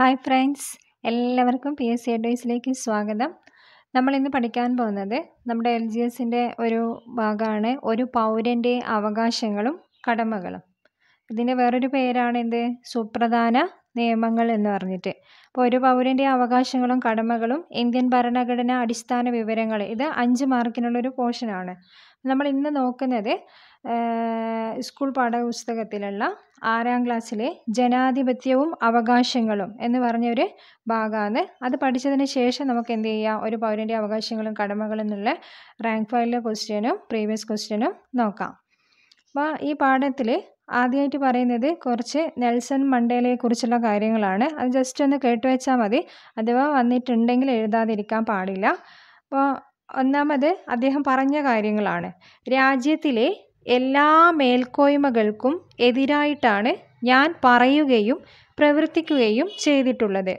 hi friends എല്ലാവർക്കും P S C അഡ്വൈസിലേക്ക് സ്വാഗതം നമ്മൾ ഇന്ന് പഠിക്കാൻ പോകുന്നത് നമ്മുടെ എൽ ജി എസിൻ്റെ ഒരു ഭാഗമാണ് ഒരു പൗരൻ്റെ അവകാശങ്ങളും കടമകളും ഇതിൻ്റെ വേറൊരു പേരാണ് എന്ത് സുപ്രധാന നിയമങ്ങൾ എന്ന് പറഞ്ഞിട്ട് അപ്പോൾ ഒരു പൗരൻ്റെ അവകാശങ്ങളും കടമകളും ഇന്ത്യൻ ഭരണഘടന അടിസ്ഥാന വിവരങ്ങൾ ഇത് അഞ്ച് മാർക്കിനുള്ളൊരു പോർഷനാണ് നമ്മൾ ഇന്ന് നോക്കുന്നത് സ്കൂൾ പാഠപുസ്തകത്തിലുള്ള ആറാം ക്ലാസ്സിലെ ജനാധിപത്യവും അവകാശങ്ങളും എന്ന് പറഞ്ഞൊരു ഭാഗമാണ് അത് പഠിച്ചതിന് ശേഷം നമുക്ക് എന്ത് ചെയ്യാം ഒരു പൗരൻ്റെ അവകാശങ്ങളും കടമകളും എന്നുള്ള റാങ്ക് ഫയലിലെ ക്വസ്റ്റ്യനും പ്രീവിയസ് ക്വസ്റ്റ്യനും നോക്കാം അപ്പോൾ ഈ പാഠത്തിൽ ആദ്യമായിട്ട് പറയുന്നത് കുറച്ച് നെൽസൺ മണ്ടേലയെക്കുറിച്ചുള്ള കാര്യങ്ങളാണ് അത് ജസ്റ്റ് ഒന്ന് കേട്ടുവെച്ചാൽ മതി അഥവാ വന്നിട്ടുണ്ടെങ്കിൽ എഴുതാതിരിക്കാൻ പാടില്ല അപ്പോൾ ഒന്നാമത് അദ്ദേഹം പറഞ്ഞ കാര്യങ്ങളാണ് രാജ്യത്തിലെ എല്ലാ മേൽക്കോയ്മകൾക്കും എതിരായിട്ടാണ് ഞാൻ പറയുകയും പ്രവർത്തിക്കുകയും ചെയ്തിട്ടുള്ളത്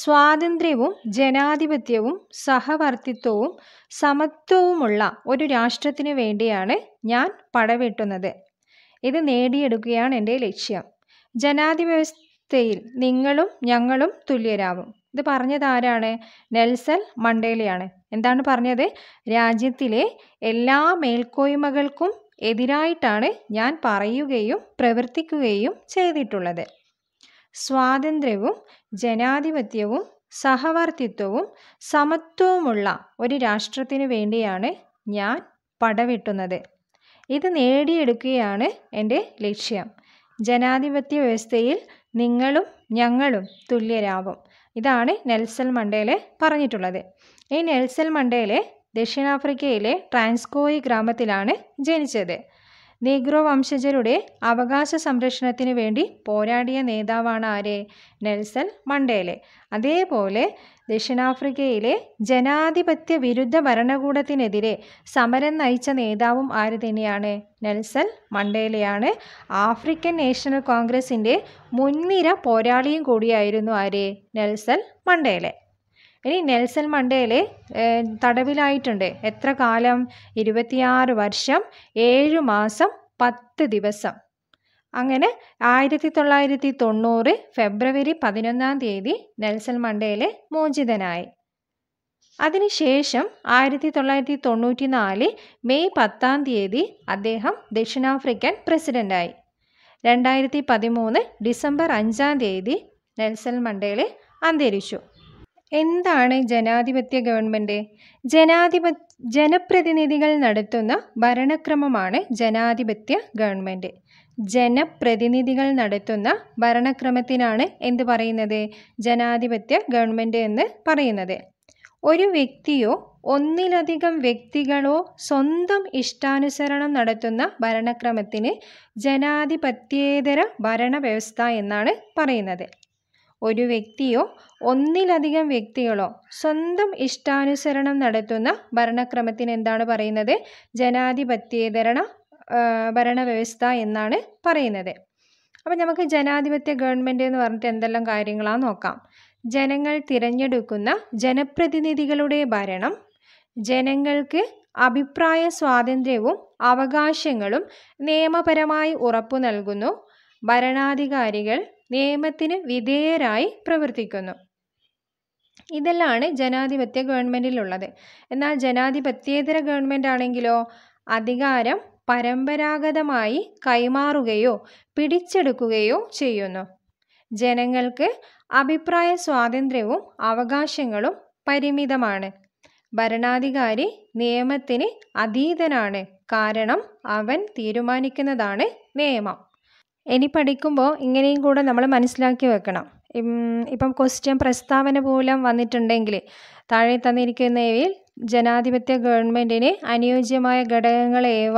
സ്വാതന്ത്ര്യവും ജനാധിപത്യവും സഹവർത്തിത്വവും സമത്വവുമുള്ള ഒരു രാഷ്ട്രത്തിനു വേണ്ടിയാണ് ഞാൻ പടവെട്ടുന്നത് ഇത് നേടിയെടുക്കുകയാണ് എൻ്റെ ലക്ഷ്യം ജനാധിപത്യത്തിൽ നിങ്ങളും ഞങ്ങളും തുല്യരാകും ഇത് പറഞ്ഞതാരാണ് നെൽസൺ മണ്ടേലയാണ് എന്താണ് പറഞ്ഞത് രാജ്യത്തിലെ എല്ലാ മേൽക്കോയ്മകൾക്കും എതിരായിട്ടാണ് ഞാൻ പറയുകയും പ്രവർത്തിക്കുകയും ചെയ്തിട്ടുള്ളത് സ്വാതന്ത്ര്യവും ജനാധിപത്യവും സഹവർത്തിത്വവും സമത്വവുമുള്ള ഒരു രാഷ്ട്രത്തിനു വേണ്ടിയാണ് ഞാൻ പടവെട്ടുന്നത് ഇത് നേടിയെടുക്കുകയാണ് എൻ്റെ ലക്ഷ്യം ജനാധിപത്യ വ്യവസ്ഥയിൽ നിങ്ങളും ഞങ്ങളും തുല്യരാവും ഇതാണ് നെൽസൺ മണ്ടേലെ പറഞ്ഞിട്ടുള്ളത് ഈ നെൽസൽ മണ്ടേലെ ദക്ഷിണാഫ്രിക്കയിലെ ട്രാൻസ്കോയി ഗ്രാമത്തിലാണ് ജനിച്ചത് നീഗ്രോ വംശജരുടെ അവകാശ സംരക്ഷണത്തിനു വേണ്ടി പോരാടിയ നേതാവാണ് ആര് നെൽസൺ മണ്ടേലെ അതേപോലെ ദക്ഷിണാഫ്രിക്കയിലെ ജനാധിപത്യ വിരുദ്ധ ഭരണകൂടത്തിനെതിരെ സമരം നയിച്ച നേതാവും ആര് തന്നെയാണ് നെൽസൺ മണ്ടേലയാണ് ആഫ്രിക്കൻ നാഷണൽ കോൺഗ്രസിൻ്റെ മുൻനിര പോരാളിയും കൂടിയായിരുന്നു ആര് നെൽസൺ മണ്ടേലെ ഇനി നെൽസൺ മണ്ടേലെ തടവിലായിട്ടുണ്ട് എത്ര കാലം ഇരുപത്തിയാറ് വർഷം ഏഴ് മാസം പത്ത് ദിവസം അങ്ങനെ ആയിരത്തി തൊള്ളായിരത്തി തൊണ്ണൂറ് ഫെബ്രുവരി പതിനൊന്നാം തീയതി നെൽസൺ മണ്ടേലെ മോചിതനായി അതിനുശേഷം ആയിരത്തി തൊള്ളായിരത്തി തൊണ്ണൂറ്റി നാല് മെയ് പത്താം തീയതി അദ്ദേഹം ദക്ഷിണാഫ്രിക്കൻ പ്രസിഡൻ്റായി രണ്ടായിരത്തി പതിമൂന്ന് ഡിസംബർ അഞ്ചാം തീയതി നെൽസൺ മണ്ടേലെ അന്തരിച്ചു എന്താണ് ജനാധിപത്യ ഗവൺമെൻറ് ജനാധിപ ജനപ്രതിനിധികൾ നടത്തുന്ന ഭരണക്രമമാണ് ജനാധിപത്യ ഗവൺമെൻറ് ജനപ്രതിനിധികൾ നടത്തുന്ന ഭരണക്രമത്തിനാണ് എന്ത് പറയുന്നത് ജനാധിപത്യ ഗവൺമെൻറ് എന്ന് പറയുന്നത് ഒരു വ്യക്തിയോ ഒന്നിലധികം വ്യക്തികളോ സ്വന്തം ഇഷ്ടാനുസരണം നടത്തുന്ന ഭരണക്രമത്തിന് ജനാധിപത്യേതര ഭരണവ്യവസ്ഥ എന്നാണ് പറയുന്നത് ഒരു വ്യക്തിയോ ഒന്നിലധികം വ്യക്തികളോ സ്വന്തം ഇഷ്ടാനുസരണം നടത്തുന്ന ഭരണക്രമത്തിന് എന്താണ് പറയുന്നത് ജനാധിപത്യേതരണ ഭരണവ്യവസ്ഥ എന്നാണ് പറയുന്നത് അപ്പം നമുക്ക് ജനാധിപത്യ ഗവൺമെൻറ് എന്ന് പറഞ്ഞിട്ട് എന്തെല്ലാം കാര്യങ്ങളാണ് നോക്കാം ജനങ്ങൾ തിരഞ്ഞെടുക്കുന്ന ജനപ്രതിനിധികളുടെ ഭരണം ജനങ്ങൾക്ക് അഭിപ്രായ സ്വാതന്ത്ര്യവും അവകാശങ്ങളും നിയമപരമായി ഉറപ്പു നൽകുന്നു ഭരണാധികാരികൾ നിയമത്തിന് വിധേയരായി പ്രവർത്തിക്കുന്നു ഇതെല്ലാമാണ് ജനാധിപത്യ ഗവൺമെൻറ്റിലുള്ളത് എന്നാൽ ജനാധിപത്യേതര ഗവൺമെൻറ് ആണെങ്കിലോ അധികാരം പരമ്പരാഗതമായി കൈമാറുകയോ പിടിച്ചെടുക്കുകയോ ചെയ്യുന്നു ജനങ്ങൾക്ക് അഭിപ്രായ സ്വാതന്ത്ര്യവും അവകാശങ്ങളും പരിമിതമാണ് ഭരണാധികാരി നിയമത്തിന് അതീതനാണ് കാരണം അവൻ തീരുമാനിക്കുന്നതാണ് നിയമം ഇനി പഠിക്കുമ്പോൾ ഇങ്ങനെയും കൂടെ നമ്മൾ മനസ്സിലാക്കി വെക്കണം ഇപ്പം ക്വസ്റ്റ്യൻ പ്രസ്താവന പോലും വന്നിട്ടുണ്ടെങ്കിൽ താഴെ തന്നിരിക്കുന്നവയിൽ ജനാധിപത്യ ഗവൺമെൻറ്റിന് അനുയോജ്യമായ ഘടകങ്ങൾ ഏവ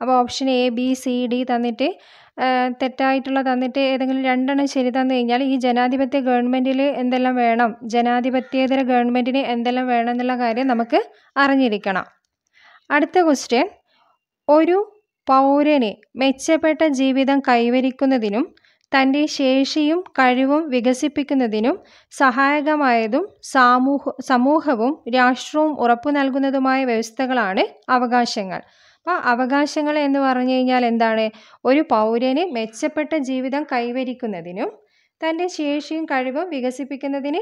അപ്പോൾ option A B C D തന്നിട്ട് തെറ്റായിട്ടുള്ള തന്നിട്ട് ഏതെങ്കിലും രണ്ടെണ്ണം ശരി തന്നു കഴിഞ്ഞാൽ ഈ ജനാധിപത്യ ഗവൺമെൻറ്റിൽ എന്തെല്ലാം വേണം ജനാധിപത്യേതര ഗവൺമെൻറ്റിന് എന്തെല്ലാം വേണം എന്നുള്ള കാര്യം നമുക്ക് അറിഞ്ഞിരിക്കണം അടുത്ത ക്വസ്റ്റ്യൻ ഒരു പൗരന് മെച്ചപ്പെട്ട ജീവിതം കൈവരിക്കുന്നതിനും തൻ്റെ ശേഷിയും കഴിവും വികസിപ്പിക്കുന്നതിനും സഹായകമായതും സാമൂഹ സമൂഹവും രാഷ്ട്രവും ഉറപ്പു നൽകുന്നതുമായ വ്യവസ്ഥകളാണ് അവകാശങ്ങൾ അപ്പോൾ അവകാശങ്ങൾ എന്ന് പറഞ്ഞു കഴിഞ്ഞാൽ എന്താണ് ഒരു പൗരന് മെച്ചപ്പെട്ട ജീവിതം കൈവരിക്കുന്നതിനും തൻ്റെ ശേഷിയും കഴിവും വികസിപ്പിക്കുന്നതിന്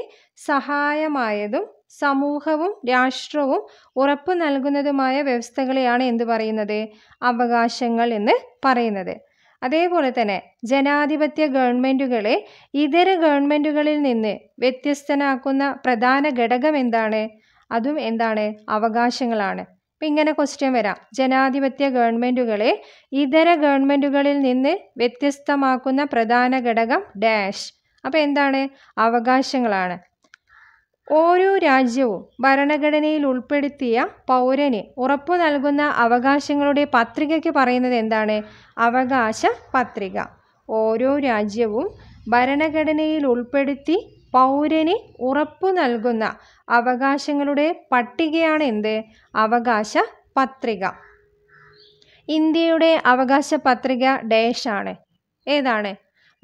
സഹായമായതും സമൂഹവും രാഷ്ട്രവും ഉറപ്പു നൽകുന്നതുമായ വ്യവസ്ഥകളെയാണ് എന്ത് പറയുന്നത് അവകാശങ്ങൾ എന്ന് പറയുന്നത് അതേപോലെ തന്നെ ജനാധിപത്യ ഗവൺമെൻറ്റുകളെ ഇതര ഗവൺമെൻറ്റുകളിൽ നിന്ന് വ്യത്യസ്തനാക്കുന്ന പ്രധാന ഘടകം എന്താണ് അതും എന്താണ് അവകാശങ്ങളാണ് അപ്പം ഇങ്ങനെ ക്വസ്റ്റ്യൻ വരാം ജനാധിപത്യ ഗവൺമെൻറ്റുകളെ ഇതര ഗവൺമെൻറ്റുകളിൽ നിന്ന് വ്യത്യസ്തമാക്കുന്ന പ്രധാന ഘടകം ഡാഷ് അപ്പോൾ എന്താണ് അവകാശങ്ങളാണ് ഓരോ രാജ്യവും ഭരണഘടനയിൽ ഉൾപ്പെടുത്തിയ പൗരന് ഉറപ്പു നൽകുന്ന അവകാശങ്ങളുടെ പത്രികയ്ക്ക് പറയുന്നത് എന്താണ് അവകാശ പത്രിക ഓരോ രാജ്യവും ഭരണഘടനയിൽ ഉൾപ്പെടുത്തി പൗരന് ഉറപ്പു നൽകുന്ന അവകാശങ്ങളുടെ പട്ടികയാണ് എന്ത് അവകാശ പത്രിക ഇന്ത്യയുടെ അവകാശ പത്രിക ഡേഷാണ് ഏതാണ്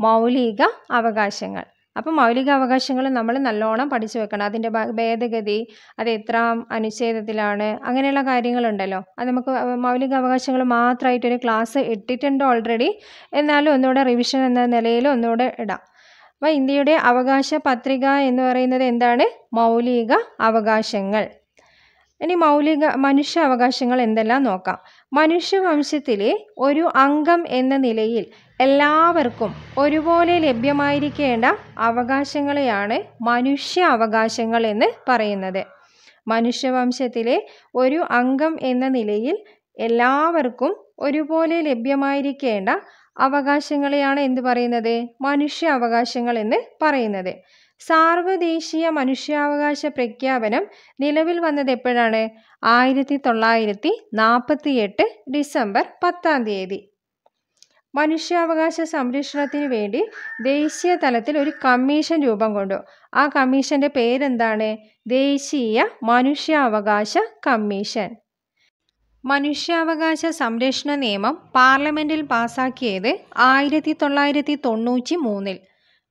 മൗലിക അവകാശങ്ങൾ അപ്പം മൗലിക അവകാശങ്ങൾ നമ്മൾ നല്ലോണം പഠിച്ചു വെക്കണം അതിൻ്റെ ഭേദഗതി അത് എത്ര അനുച്ഛേദത്തിലാണ് അങ്ങനെയുള്ള കാര്യങ്ങളുണ്ടല്ലോ അത് നമുക്ക് മൗലിക അവകാശങ്ങൾ മാത്രമായിട്ടൊരു ക്ലാസ് ഇട്ടിട്ടുണ്ട് ഓൾറെഡി എന്നാലും ഒന്നുകൂടെ റിവിഷൻ എന്ന നിലയിൽ ഒന്നുകൂടെ ഇടാം അപ്പോൾ ഇന്ത്യയുടെ അവകാശ പത്രിക എന്ന് പറയുന്നത് എന്താണ് മൗലിക അവകാശങ്ങൾ ഇനി മൗലിക മനുഷ്യ അവകാശങ്ങൾ എന്തെല്ലാം നോക്കാം മനുഷ്യവംശത്തിലെ ഒരു അംഗം എന്ന നിലയിൽ എല്ലാവർക്കും ഒരുപോലെ ലഭ്യമായിരിക്കേണ്ട അവകാശങ്ങളെയാണ് മനുഷ്യ അവകാശങ്ങൾ എന്ന് പറയുന്നത് മനുഷ്യവംശത്തിലെ ഒരു അംഗം എന്ന നിലയിൽ എല്ലാവർക്കും ഒരുപോലെ ലഭ്യമായിരിക്കേണ്ട അവകാശങ്ങളെയാണ് എന്ത് പറയുന്നത് മനുഷ്യ അവകാശങ്ങൾ എന്ന് പറയുന്നത് സാർവദേശീയ മനുഷ്യാവകാശ പ്രഖ്യാപനം നിലവിൽ എപ്പോഴാണ് ആയിരത്തി തൊള്ളായിരത്തി നാൽപ്പത്തി എട്ട് ഡിസംബർ പത്താം തീയതി മനുഷ്യാവകാശ സംരക്ഷണത്തിന് വേണ്ടി ദേശീയ തലത്തിൽ ഒരു കമ്മീഷൻ രൂപം കൊണ്ടു ആ കമ്മീഷൻ്റെ പേരെന്താണ് ദേശീയ മനുഷ്യാവകാശ കമ്മീഷൻ മനുഷ്യാവകാശ സംരക്ഷണ നിയമം പാർലമെൻറ്റിൽ പാസാക്കിയത് ആയിരത്തി തൊള്ളായിരത്തി തൊണ്ണൂറ്റി മൂന്നിൽ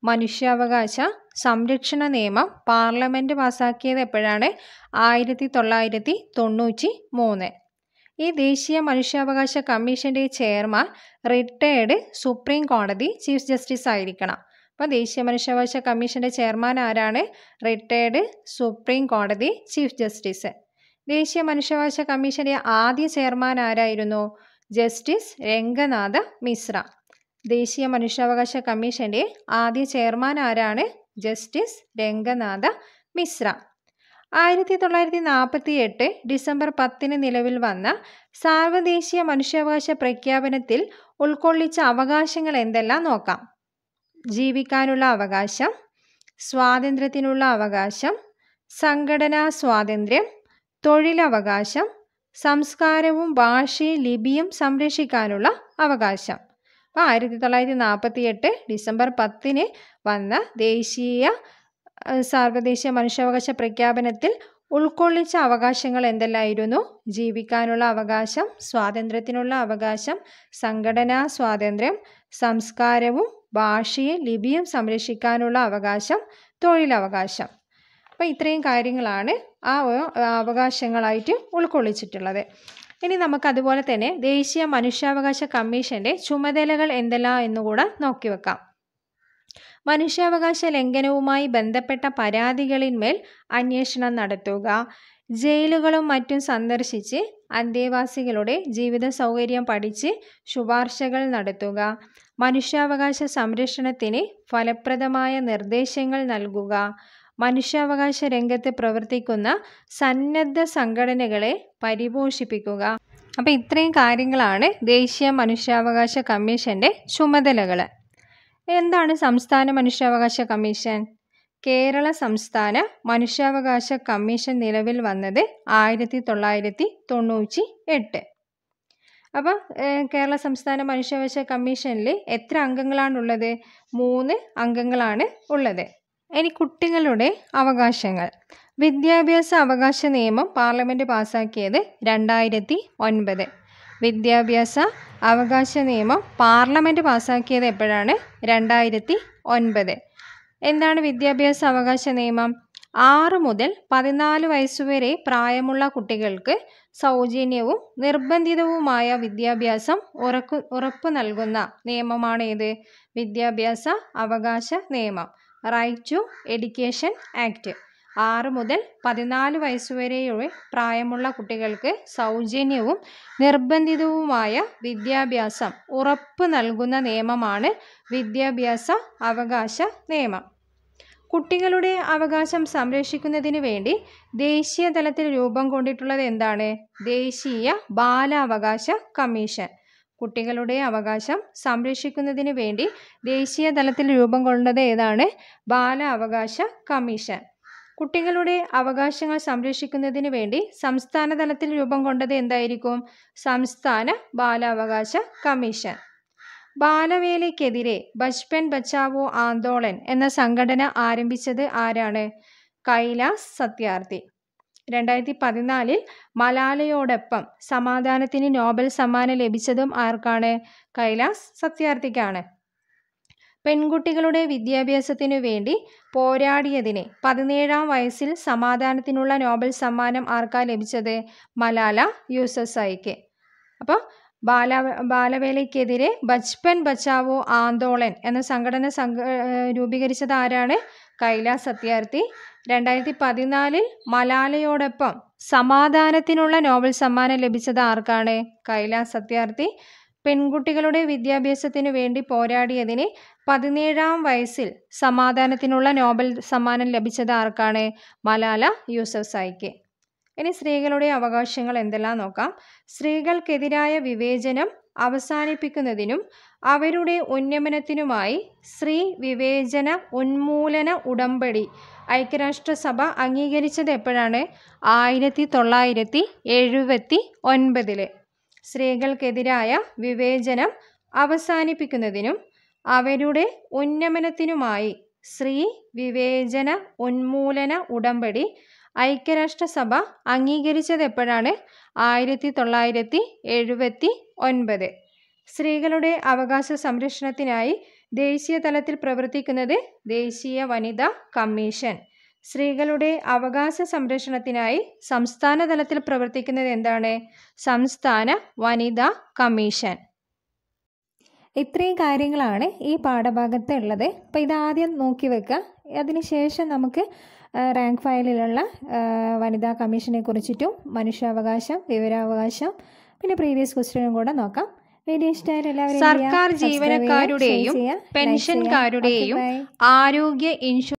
മനുഷ്യാവകാശ സംരക്ഷണ നിയമം പാർലമെൻറ്റ് പാസാക്കിയത് എപ്പോഴാണ് ആയിരത്തി തൊള്ളായിരത്തി തൊണ്ണൂറ്റി മൂന്ന് ഈ ദേശീയ മനുഷ്യാവകാശ കമ്മീഷൻ്റെ ചെയർമാൻ റിട്ടയേർഡ് സുപ്രീം കോടതി ചീഫ് ജസ്റ്റിസ് ആയിരിക്കണം അപ്പോൾ ദേശീയ മനുഷ്യാവകാശ കമ്മീഷൻ്റെ ചെയർമാൻ ആരാണ് റിട്ടയേർഡ് സുപ്രീം കോടതി ചീഫ് ജസ്റ്റിസ് ദേശീയ മനുഷ്യാവകാശ കമ്മീഷൻ്റെ ആദ്യ ചെയർമാൻ ആരായിരുന്നു ജസ്റ്റിസ് രംഗനാഥ മിശ്ര ദേശീയ മനുഷ്യാവകാശ കമ്മീഷൻ്റെ ആദ്യ ചെയർമാൻ ആരാണ് ജസ്റ്റിസ് രംഗനാഥ മിശ്ര ആയിരത്തി തൊള്ളായിരത്തി നാൽപ്പത്തി എട്ട് ഡിസംബർ പത്തിന് നിലവിൽ വന്ന സാർവദേശീയ മനുഷ്യാവകാശ പ്രഖ്യാപനത്തിൽ ഉൾക്കൊള്ളിച്ച അവകാശങ്ങൾ എന്തെല്ലാം നോക്കാം ജീവിക്കാനുള്ള അവകാശം സ്വാതന്ത്ര്യത്തിനുള്ള അവകാശം സംഘടനാ സ്വാതന്ത്ര്യം തൊഴിലവകാശം സംസ്കാരവും ഭാഷയും ലിപിയും സംരക്ഷിക്കാനുള്ള അവകാശം അപ്പോൾ ആയിരത്തി തൊള്ളായിരത്തി നാൽപ്പത്തി എട്ട് ഡിസംബർ പത്തിന് വന്ന ദേശീയ സാർവദേശീയ മനുഷ്യാവകാശ പ്രഖ്യാപനത്തിൽ ഉൾക്കൊള്ളിച്ച അവകാശങ്ങൾ എന്തെല്ലായിരുന്നു ജീവിക്കാനുള്ള അവകാശം സ്വാതന്ത്ര്യത്തിനുള്ള അവകാശം സംഘടനാ സ്വാതന്ത്ര്യം സംസ്കാരവും ഭാഷയും ലിപിയും സംരക്ഷിക്കാനുള്ള അവകാശം തൊഴിലവകാശം അപ്പോൾ ഇത്രയും കാര്യങ്ങളാണ് ആ അവകാശങ്ങളായിട്ട് ഉൾക്കൊള്ളിച്ചിട്ടുള്ളത് ഇനി നമുക്ക് അതുപോലെ തന്നെ ദേശീയ മനുഷ്യാവകാശ കമ്മീഷന്റെ ചുമതലകൾ എന്തെല്ലാം എന്നുകൂടെ നോക്കി വെക്കാം മനുഷ്യാവകാശ ലംഘനവുമായി ബന്ധപ്പെട്ട പരാതികളിന്മേൽ അന്വേഷണം നടത്തുക ജയിലുകളും മറ്റും സന്ദർശിച്ച് അന്തേവാസികളുടെ ജീവിത സൗകര്യം പഠിച്ച് ശുപാർശകൾ നടത്തുക മനുഷ്യാവകാശ സംരക്ഷണത്തിന് ഫലപ്രദമായ നിർദ്ദേശങ്ങൾ നൽകുക മനുഷ്യാവകാശ രംഗത്ത് പ്രവർത്തിക്കുന്ന സന്നദ്ധ സംഘടനകളെ പരിപോഷിപ്പിക്കുക അപ്പോൾ ഇത്രയും കാര്യങ്ങളാണ് ദേശീയ മനുഷ്യാവകാശ കമ്മീഷൻ്റെ ചുമതലകൾ എന്താണ് സംസ്ഥാന മനുഷ്യാവകാശ കമ്മീഷൻ കേരള സംസ്ഥാന മനുഷ്യാവകാശ കമ്മീഷൻ നിലവിൽ വന്നത് ആയിരത്തി തൊള്ളായിരത്തി തൊണ്ണൂറ്റി എട്ട് അപ്പം കേരള സംസ്ഥാന മനുഷ്യാവകാശ കമ്മീഷനിൽ എത്ര അംഗങ്ങളാണുള്ളത് മൂന്ന് അംഗങ്ങളാണ് ഉള്ളത് ഇനി കുട്ടികളുടെ അവകാശങ്ങൾ വിദ്യാഭ്യാസ അവകാശ നിയമം പാർലമെൻറ്റ് പാസ്സാക്കിയത് രണ്ടായിരത്തി ഒൻപത് വിദ്യാഭ്യാസ അവകാശ നിയമം പാർലമെൻറ്റ് പാസ്സാക്കിയത് എപ്പോഴാണ് രണ്ടായിരത്തി ഒൻപത് എന്താണ് വിദ്യാഭ്യാസ അവകാശ നിയമം ആറ് മുതൽ പതിനാല് വയസ്സുവരെ പ്രായമുള്ള കുട്ടികൾക്ക് സൗജന്യവും നിർബന്ധിതവുമായ വിദ്യാഭ്യാസം ഉറക്കു ഉറപ്പ് നൽകുന്ന നിയമമാണ് ഏത് വിദ്യാഭ്യാസ അവകാശ നിയമം റൈറ്റ് ടു എഡ്യൂക്കേഷൻ ആക്ട് ആറ് മുതൽ പതിനാല് വയസ്സുവരെയുള്ള പ്രായമുള്ള കുട്ടികൾക്ക് സൗജന്യവും നിർബന്ധിതവുമായ വിദ്യാഭ്യാസം ഉറപ്പ് നൽകുന്ന നിയമമാണ് വിദ്യാഭ്യാസ അവകാശ നിയമം കുട്ടികളുടെ അവകാശം സംരക്ഷിക്കുന്നതിന് വേണ്ടി ദേശീയ തലത്തിൽ രൂപം കൊണ്ടിട്ടുള്ളത് എന്താണ് ദേശീയ ബാലാവകാശ കമ്മീഷൻ കുട്ടികളുടെ അവകാശം സംരക്ഷിക്കുന്നതിന് വേണ്ടി ദേശീയ തലത്തിൽ രൂപം കൊള്ളുന്നത് ഏതാണ് ബാല അവകാശ കമ്മീഷൻ കുട്ടികളുടെ അവകാശങ്ങൾ സംരക്ഷിക്കുന്നതിന് വേണ്ടി സംസ്ഥാന തലത്തിൽ രൂപം കൊണ്ടത് എന്തായിരിക്കും സംസ്ഥാന ബാലാവകാശ കമ്മീഷൻ ബാലവേലയ്ക്കെതിരെ ബജ്പൻ ബച്ചാവോ ആന്തോളൻ എന്ന സംഘടന ആരംഭിച്ചത് ആരാണ് കൈലാസ് സത്യാർത്ഥി രണ്ടായിരത്തി പതിനാലിൽ മലാലയോടൊപ്പം സമാധാനത്തിന് നോബൽ സമ്മാനം ലഭിച്ചതും ആർക്കാണ് കൈലാസ് സത്യാർത്ഥിക്കാണ് പെൺകുട്ടികളുടെ വിദ്യാഭ്യാസത്തിനു വേണ്ടി പോരാടിയതിന് പതിനേഴാം വയസ്സിൽ സമാധാനത്തിനുള്ള നോബൽ സമ്മാനം ആർക്കാ ലഭിച്ചത് മലാല യൂസസായിക്ക് അപ്പോൾ ബാല ബാലവേലയ്ക്കെതിരെ ബച്ച്പൻ ബച്ചാവോ ആന്തോളൻ എന്ന സംഘടന രൂപീകരിച്ചത് ആരാണ് കൈലാസ് സത്യാർത്ഥി രണ്ടായിരത്തി പതിനാലിൽ മലാലയോടൊപ്പം സമാധാനത്തിനുള്ള നോബൽ സമ്മാനം ലഭിച്ചത് ആർക്കാണ് കൈലാസ് സത്യാർത്ഥി പെൺകുട്ടികളുടെ വിദ്യാഭ്യാസത്തിന് വേണ്ടി പോരാടിയതിന് പതിനേഴാം വയസ്സിൽ സമാധാനത്തിനുള്ള നോബൽ സമ്മാനം ലഭിച്ചത് ആർക്കാണ് മലാല യൂസഫ് സായിക്ക് ഇനി സ്ത്രീകളുടെ അവകാശങ്ങൾ എന്തെല്ലാം നോക്കാം സ്ത്രീകൾക്കെതിരായ വിവേചനം അവസാനിപ്പിക്കുന്നതിനും അവരുടെ ഉന്നമനത്തിനുമായി സ്ത്രീ വിവേചന ഉന്മൂലന ഉടമ്പടി ഐക്യരാഷ്ട്രസഭ അംഗീകരിച്ചത് എപ്പോഴാണ് ആയിരത്തി തൊള്ളായിരത്തി എഴുപത്തി ഒൻപതിൽ സ്ത്രീകൾക്കെതിരായ വിവേചനം അവസാനിപ്പിക്കുന്നതിനും അവരുടെ ഉന്നമനത്തിനുമായി സ്ത്രീ വിവേചന ഉന്മൂലന ഉടമ്പടി ഐക്യരാഷ്ട്രസഭ അംഗീകരിച്ചത് എപ്പോഴാണ് ആയിരത്തി തൊള്ളായിരത്തി എഴുപത്തി ഒൻപത് സ്ത്രീകളുടെ അവകാശ സംരക്ഷണത്തിനായി ദേശീയ തലത്തിൽ പ്രവർത്തിക്കുന്നത് ദേശീയ വനിതാ കമ്മീഷൻ സ്ത്രീകളുടെ അവകാശ സംരക്ഷണത്തിനായി സംസ്ഥാന തലത്തിൽ പ്രവർത്തിക്കുന്നത് എന്താണ് സംസ്ഥാന വനിതാ കമ്മീഷൻ ഇത്രയും കാര്യങ്ങളാണ് ഈ പാഠഭാഗത്ത് ഉള്ളത് അപ്പോൾ ഇതാദ്യം നോക്കി വെക്കുക അതിനുശേഷം നമുക്ക് റാങ്ക് ഫയലിലുള്ള വനിതാ കമ്മീഷനെ കുറിച്ചിട്ടും മനുഷ്യാവകാശം വിവരാവകാശം പിന്നെ പ്രീവിയസ് ക്വസ്റ്റ്യനും കൂടെ നോക്കാം സർക്കാർ ജീവനക്കാരുടെയും പെൻഷൻകാരുടെയും ആരോഗ്യ ഇൻഷുറൻസ്